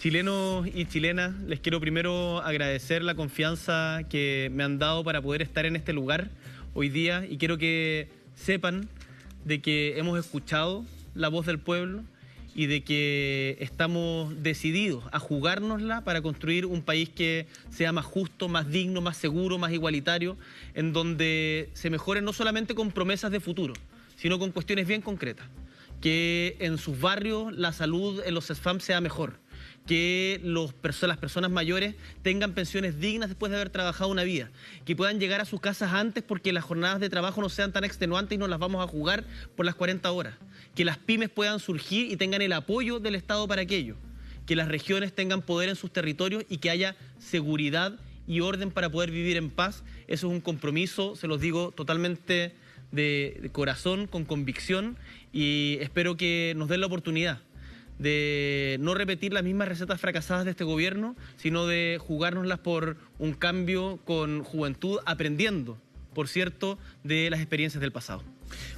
Chilenos y chilenas, les quiero primero agradecer la confianza que me han dado para poder estar en este lugar hoy día y quiero que sepan de que hemos escuchado la voz del pueblo y de que estamos decididos a jugárnosla para construir un país que sea más justo, más digno, más seguro, más igualitario, en donde se mejore no solamente con promesas de futuro, sino con cuestiones bien concretas, que en sus barrios la salud en los SFAM sea mejor que las personas mayores tengan pensiones dignas después de haber trabajado una vida, que puedan llegar a sus casas antes porque las jornadas de trabajo no sean tan extenuantes y no las vamos a jugar por las 40 horas, que las pymes puedan surgir y tengan el apoyo del Estado para aquello, que las regiones tengan poder en sus territorios y que haya seguridad y orden para poder vivir en paz. Eso es un compromiso, se los digo totalmente de corazón, con convicción y espero que nos den la oportunidad de no repetir las mismas recetas fracasadas de este gobierno, sino de jugárnoslas por un cambio con juventud, aprendiendo, por cierto, de las experiencias del pasado.